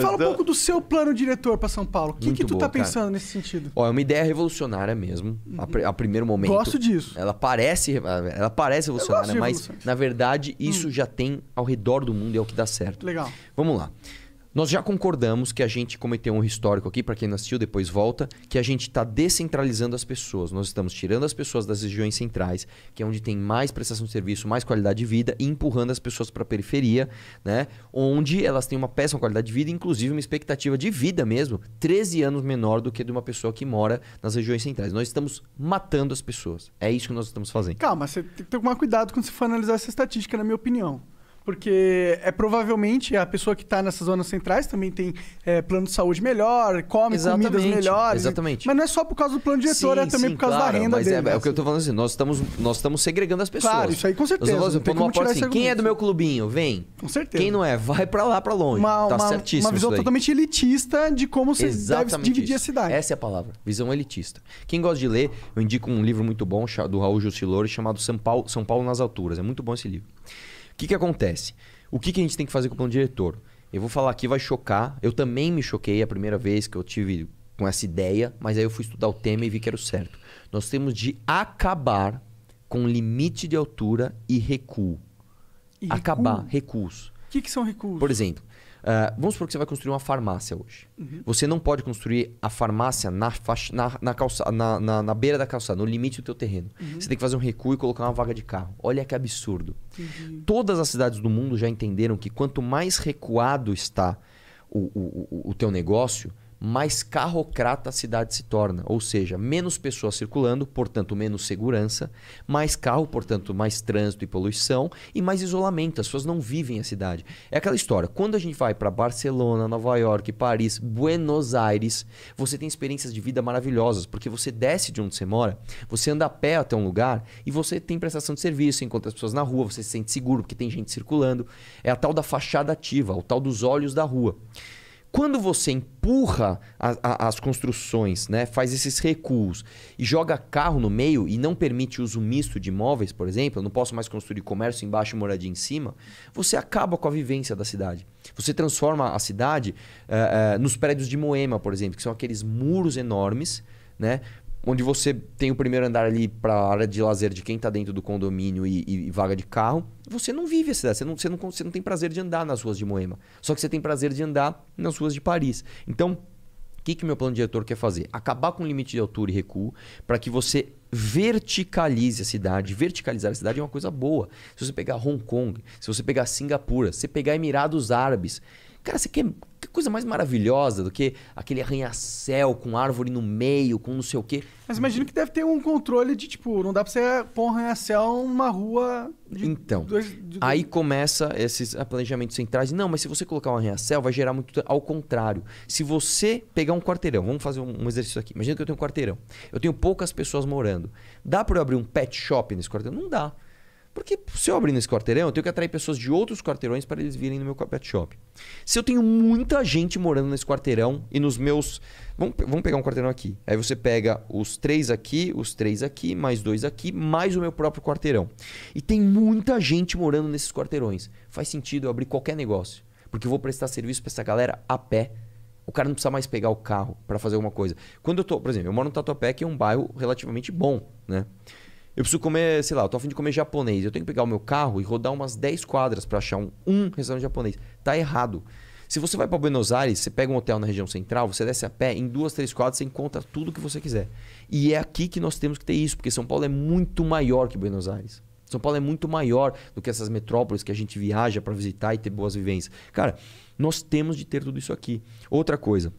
Fala um então- pouco do seu plano diretor para São Paulo. O que, que tu boa, tá pensando cara. nesse sentido? Ó, é uma ideia revolucionária mesmo, a, uhum. pr a, primeiro momento. Gosto disso. Ela parece, ela parece revolucionária, mas na verdade isso hum. já tem ao redor do mundo e é o que dá certo. Legal. Vamos lá. Nós já concordamos que a gente cometeu um histórico aqui, para quem não assistiu, depois volta, que a gente está descentralizando as pessoas. Nós estamos tirando as pessoas das regiões centrais, que é onde tem mais prestação de serviço, mais qualidade de vida, e empurrando as pessoas para a periferia, né? onde elas têm uma péssima qualidade de vida, inclusive uma expectativa de vida mesmo, 13 anos menor do que de uma pessoa que mora nas regiões centrais. Nós estamos matando as pessoas. É isso que nós estamos fazendo. Calma, você tem que tomar cuidado quando você for analisar essa estatística, na minha opinião porque é provavelmente a pessoa que está nessas zonas centrais também tem é, plano de saúde melhor, come exatamente, comidas melhores. Exatamente. Mas não é só por causa do plano diretor, sim, é também sim, por causa claro, da renda mas é, dele. É, é o que eu estou falando assim, nós estamos, nós estamos segregando as pessoas. Claro, isso aí com certeza. Nós estamos falando, porta, assim, assim quem é do meu clubinho, vem. Com certeza. Quem não é, vai para lá, para longe. Uma, tá uma, certíssimo Uma visão totalmente elitista de como você exatamente deve dividir isso. a cidade. Essa é a palavra, visão elitista. Quem gosta de ler, eu indico um livro muito bom do Raul Jusilori chamado São Paulo, São Paulo nas Alturas. É muito bom esse livro que, que acontece? O que, que a gente tem que fazer com o plano diretor? Eu vou falar aqui, vai chocar. Eu também me choquei a primeira vez que eu tive com essa ideia, mas aí eu fui estudar o tema e vi que era o certo. Nós temos de acabar com limite de altura e recuo. E acabar, recuo? recuos. O que, que são recuos? Por exemplo, Uh, vamos supor que você vai construir uma farmácia hoje. Uhum. Você não pode construir a farmácia na, faixa, na, na, calça, na, na, na, beira da calçada, no limite do teu terreno. Uhum. Você tem que fazer um recuo e colocar uma vaga de carro. Olha que absurdo. Uhum. Todas as cidades do mundo já entenderam que quanto mais recuado está o, o, o, o teu negócio, mais carrocrata a cidade se torna. Ou seja, menos pessoas circulando, portanto, menos segurança, mais carro, portanto, mais trânsito e poluição, e mais isolamento. As pessoas não vivem a cidade. É aquela história. Quando a gente vai para Barcelona, Nova York, Paris, Buenos Aires, você tem experiências de vida maravilhosas, porque você desce de onde você mora, você anda a pé até um lugar e você tem prestação de serviço, encontra as pessoas na rua, você se sente seguro, porque tem gente circulando. É a tal da fachada ativa, o tal dos olhos da rua. Quando você empurra a, a, as construções, né, faz esses recuos e joga carro no meio e não permite uso misto de imóveis, por exemplo, eu não posso mais construir comércio embaixo e moradia em cima, você acaba com a vivência da cidade. Você transforma a cidade uh, uh, nos prédios de Moema, por exemplo, que são aqueles muros enormes né? onde você tem o primeiro andar ali para a área de lazer de quem está dentro do condomínio e, e, vaga de carro, você não vive a cidade, você não, você, não, você não tem prazer de andar nas ruas de Moema. Só que você tem prazer de andar nas ruas de Paris. Então, o que, que meu plano diretor quer fazer? Acabar com o limite de altura e recuo para que você verticalize a cidade. Verticalizar a cidade é uma coisa boa. Se você pegar Hong Kong, se você pegar Singapura, se você pegar Emirados Árabes, cara, você quer Coisa mais maravilhosa do que aquele arranha-céu com árvore no meio, com não sei o quê. Mas imagino que deve ter um controle de tipo, não dá pra você pôr um arranha-céu numa rua. De então, dois, de aí começa esses planejamentos centrais. Não, mas se você colocar um arranha-céu, vai gerar muito. Ao contrário, se você pegar um quarteirão, vamos fazer um exercício aqui. Imagina que eu tenho um quarteirão. Eu tenho poucas pessoas morando. Dá para eu abrir um pet shop nesse quarteirão? Não dá. Porque se eu abrir nesse quarteirão, eu tenho que atrair pessoas de outros quarteirões para eles virem no meu pet shop. Se eu tenho muita gente morando nesse quarteirão e nos meus. Vamos, vamos pegar um quarteirão aqui. Aí você pega os três aqui, os três aqui, mais dois aqui, mais o meu próprio quarteirão. E tem muita gente morando nesses quarteirões. Faz sentido eu abrir qualquer negócio. Porque eu vou prestar serviço para essa galera a pé. O cara não precisa mais pegar o carro para fazer alguma coisa. Quando eu tô, por exemplo, eu moro no Tatuapé, que é um bairro relativamente bom, né? Eu preciso comer, sei lá, eu tô afim de comer japonês. Eu tenho que pegar o meu carro e rodar umas 10 quadras para achar um, um restaurante japonês. Tá errado. Se você vai para Buenos Aires, você pega um hotel na região central, você desce a pé, em duas, três quadras você encontra tudo o que você quiser. E é aqui que nós temos que ter isso, porque São Paulo é muito maior que Buenos Aires. São Paulo é muito maior do que essas metrópoles que a gente viaja para visitar e ter boas vivências. Cara, nós temos de ter tudo isso aqui. Outra coisa,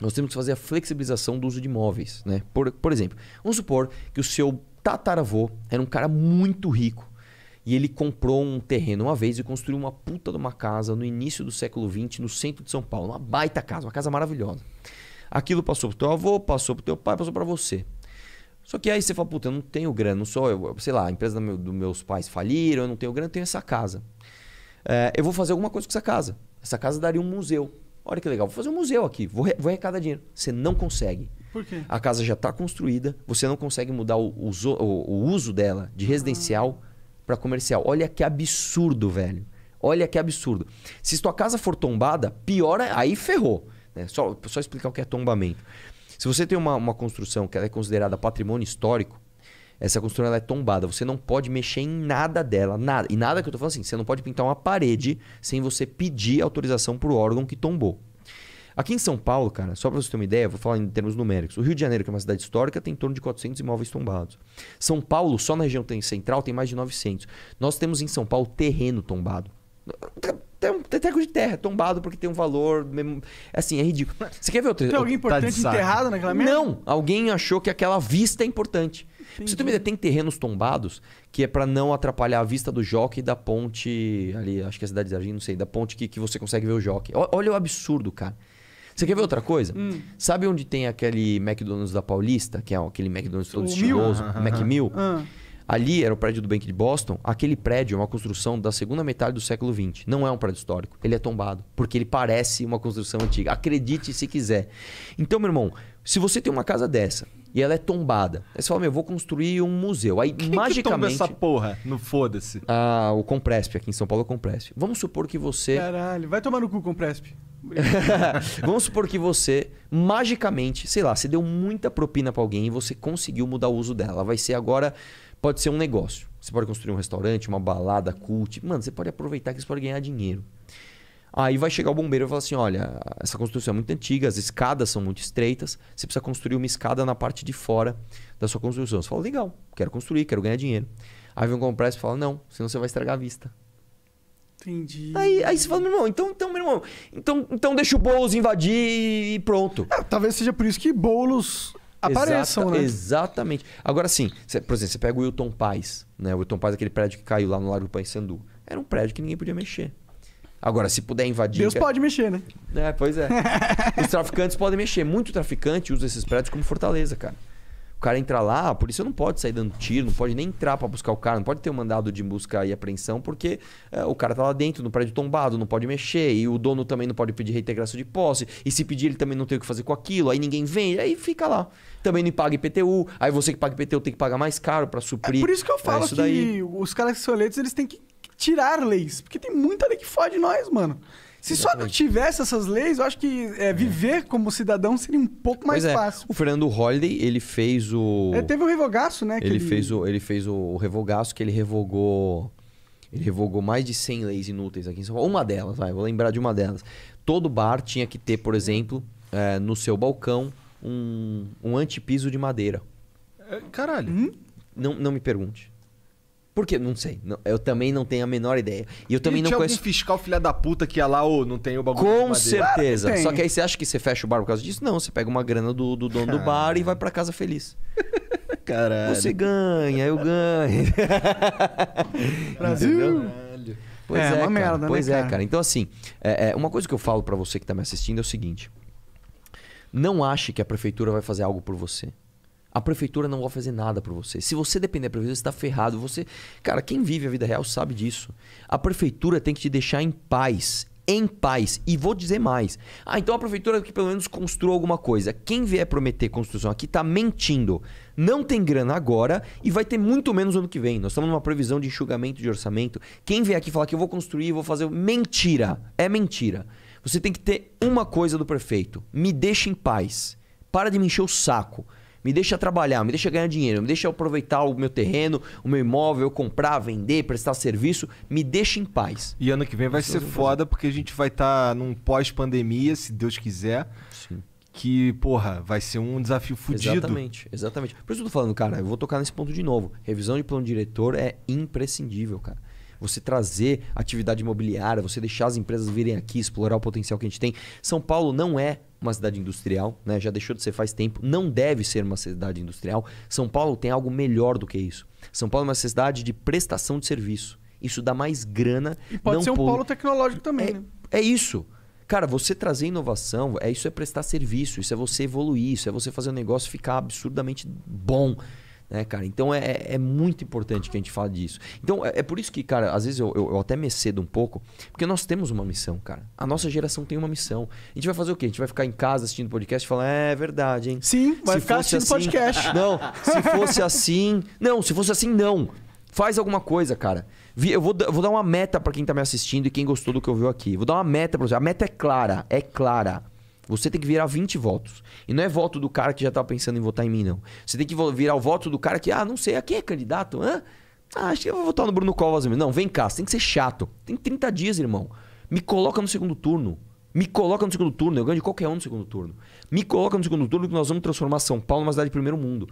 nós temos que fazer a flexibilização do uso de imóveis. Né? Por, por exemplo, vamos supor que o seu tataravô era um cara muito rico. E ele comprou um terreno uma vez e construiu uma puta de uma casa no início do século XX, no centro de São Paulo. Uma baita casa, uma casa maravilhosa. Aquilo passou pro teu avô, passou pro teu pai, passou para você. Só que aí você fala, puta, eu não tenho grana, não sou eu, sei lá, a empresa dos meu, do meus pais faliram, eu não tenho grana, eu tenho essa casa. É, eu vou fazer alguma coisa com essa casa. Essa casa daria um museu. Olha que legal, vou fazer um museu aqui, vou, vou arrecadar dinheiro. Você não consegue. Por quê? A casa já está construída, você não consegue mudar o, uso, o, o uso dela de ah. residencial para comercial. Olha que absurdo, velho. Olha que absurdo. Se sua casa for tombada, piora, é, aí ferrou. Né? Só, só explicar o que é tombamento. Se você tem uma, uma construção que é considerada patrimônio histórico, essa construção ela é tombada. Você não pode mexer em nada dela. Nada. E nada que eu estou falando assim, você não pode pintar uma parede sem você pedir autorização para o órgão que tombou. Aqui em São Paulo, cara, só para você ter uma ideia, vou falar em termos numéricos. O Rio de Janeiro, que é uma cidade histórica, tem em torno de 400 imóveis tombados. São Paulo, só na região central, tem mais de 900. Nós temos em São Paulo terreno tombado. Até um teteco de terra tombado porque tem um valor. Mesmo... É assim, é ridículo. Você quer ver outro? Tem alguém tá importante tá enterrado naquela merda? Não! Alguém achou que aquela vista é importante. Você também tem terrenos tombados que é para não atrapalhar a vista do jockey da ponte ali, acho que é a cidade de Jardim, não sei, da ponte que, que você consegue ver o jockey. Olha o absurdo, cara. Você quer ver outra coisa? Hum. Sabe onde tem aquele McDonald's da Paulista, que é aquele McDonald's todo o estiloso, Mil. Uhum. Uhum. Ali era o prédio do Bank de Boston. Aquele prédio é uma construção da segunda metade do século XX. Não é um prédio histórico. Ele é tombado, porque ele parece uma construção antiga. Acredite se quiser. Então, meu irmão, se você tem uma casa dessa, e ela é tombada. Aí você fala, meu, vou construir um museu. Aí, Quem magicamente. Que tomba essa porra? No foda-se. Ah, o Compresp, aqui em São Paulo é o Compresp. Vamos supor que você. Caralho, vai tomar no cu o Compresp. Vamos supor que você, magicamente, sei lá, você deu muita propina para alguém e você conseguiu mudar o uso dela. Vai ser agora. Pode ser um negócio. Você pode construir um restaurante, uma balada, cult. Mano, você pode aproveitar que você pode ganhar dinheiro. Aí vai chegar o bombeiro e falar assim: olha, essa construção é muito antiga, as escadas são muito estreitas, você precisa construir uma escada na parte de fora da sua construção. Você fala: legal, quero construir, quero ganhar dinheiro. Aí vem comprar compresso e fala: não, senão você vai estragar a vista. Entendi. Aí, aí você fala, meu irmão, então, então, meu irmão, então, então deixa o Boulos invadir e pronto. É, talvez seja por isso que Boulos apareçam, Exata, né? Exatamente. Agora sim, por exemplo, você pega o Wilton Paz, né? O Wilton Paz, é aquele prédio que caiu lá no Largo do Sandu. Era um prédio que ninguém podia mexer. Agora, se puder invadir. Deus é- pode mexer, né? É, pois é. Os traficantes podem mexer. Muito traficante usa esses prédios como fortaleza, cara. O cara entra lá, a polícia não pode sair dando tiro, não pode nem entrar para buscar o cara, não pode ter um mandado de busca e apreensão, porque é, o cara tá lá dentro, no prédio tombado, não pode mexer, e o dono também não pode pedir reintegração de posse, e se pedir ele também não tem o que fazer com aquilo, aí ninguém vem aí fica lá. Também não paga IPTU, aí você que paga IPTU tem que pagar mais caro para suprir. É por isso que eu falo é, que daí. os caras que são eleitos, eles têm que tirar leis. Porque tem muita lei que fode nós, mano. Se só não tivesse essas leis, eu acho que é, é. viver é. como cidadão seria um pouco mais é. fácil. O Fernando Holliday, ele fez o. É, teve o revogaço, né? Ele, ele, Fez o, ele fez o revogaço que ele revogou. Ele revogou mais de 100 leis inúteis aqui em São Paulo. Uma delas, vai, vou lembrar de uma delas. Todo bar tinha que ter, por exemplo, é, no seu balcão, um, um antepiso de madeira. É, caralho. Hum? Não, não me pergunte. Por quê? Não sei. Não, eu também não tenho a menor ideia. E eu também e não tinha conheço. algum fiscal filha da puta que ia lá, ou oh, não tem o bagulho Com de certeza. Claro Só que aí você acha que você fecha o bar por causa disso? Não, você pega uma grana do, do dono do bar e vai para casa feliz. Caralho. Você ganha, eu ganho. Brasil. Pois é, é uma cara. merda, pois né? Pois é, cara. Então, assim, é, é, uma coisa que eu falo para você que tá me assistindo é o seguinte: não ache que a prefeitura vai fazer algo por você. A prefeitura não vai fazer nada por você. Se você depender da prefeitura, você está ferrado. Você, cara, quem vive a vida real sabe disso. A prefeitura tem que te deixar em paz em paz. E vou dizer mais. Ah, então a prefeitura que pelo menos construiu alguma coisa. Quem vier prometer construção aqui está mentindo. Não tem grana agora e vai ter muito menos ano que vem. Nós estamos numa previsão de enxugamento de orçamento. Quem vier aqui falar que eu vou construir, vou fazer. Mentira! É mentira. Você tem que ter uma coisa do prefeito: me deixa em paz. Para de me encher o saco. Me deixa trabalhar, me deixa ganhar dinheiro, me deixa aproveitar o meu terreno, o meu imóvel, comprar, vender, prestar serviço, me deixa em paz. E ano que vem vai ser foda porque a gente vai estar tá num pós-pandemia, se Deus quiser. Sim que, porra, vai ser um desafio fudido. Exatamente, exatamente. Por isso eu tô falando, cara, eu vou tocar nesse ponto de novo. Revisão de plano diretor é imprescindível, cara você trazer atividade imobiliária, você deixar as empresas virem aqui, explorar o potencial que a gente tem. São Paulo não é uma cidade industrial, né? já deixou de ser faz tempo, não deve ser uma cidade industrial. São Paulo tem algo melhor do que isso. São Paulo é uma cidade de prestação de serviço. Isso dá mais grana. E pode ser um polo, polo tecnológico também. É, né? é isso. Cara, você trazer inovação, é isso é prestar serviço, isso é você evoluir, isso é você fazer o um negócio ficar absurdamente bom. Né, cara? Então é, é, é muito importante que a gente fale disso. Então é, é por isso que, cara, às vezes eu, eu, eu, até me cedo um pouco, porque nós temos uma missão, cara. A nossa geração tem uma missão. A gente vai fazer o quê? A gente vai ficar em casa assistindo podcast e falar, é, é verdade, hein? Sim, vai se ficar assistindo assim, podcast. Não, se fosse assim. Não, se fosse assim, não. Faz alguma coisa, cara. Eu vou, vou dar uma meta para quem tá me assistindo e quem gostou do que ouviu aqui. Vou dar uma meta pra você. A meta é clara, é clara. Você tem que virar 20 votos. E não é voto do cara que já estava tá pensando em votar em mim, não. Você tem que virar o voto do cara que, ah, não sei, aqui é candidato, hã? Ah, acho que eu vou votar no Bruno Covas mesmo. Não, vem cá, você tem que ser chato. Tem 30 dias, irmão. Me coloca no segundo turno. Me coloca no segundo turno. Eu ganho de qualquer um no segundo turno. Me coloca no segundo turno que nós vamos transformar São Paulo numa cidade de primeiro mundo.